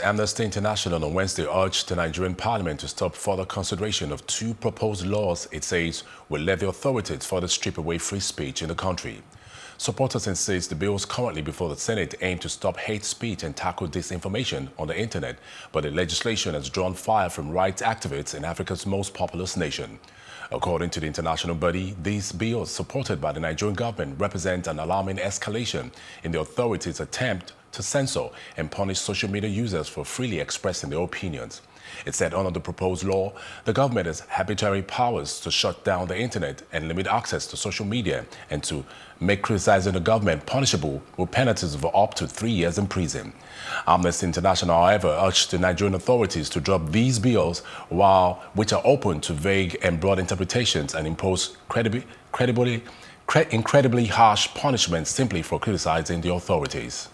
Amnesty International on Wednesday urged the Nigerian parliament to stop further consideration of two proposed laws it says will let the authorities further strip away free speech in the country. Supporters insist the bills currently before the Senate aim to stop hate speech and tackle disinformation on the internet, but the legislation has drawn fire from rights activists in Africa's most populous nation. According to the international body, these bills supported by the Nigerian government represent an alarming escalation in the authorities' attempt to censor and punish social media users for freely expressing their opinions. It said under the proposed law, the government has arbitrary powers to shut down the internet and limit access to social media and to make criticizing the government punishable with penalties of up to three years in prison. Amnesty International, however, urged the Nigerian authorities to drop these bills, while, which are open to vague and broad interpretations and impose credibly, credibly, incredibly harsh punishments simply for criticizing the authorities.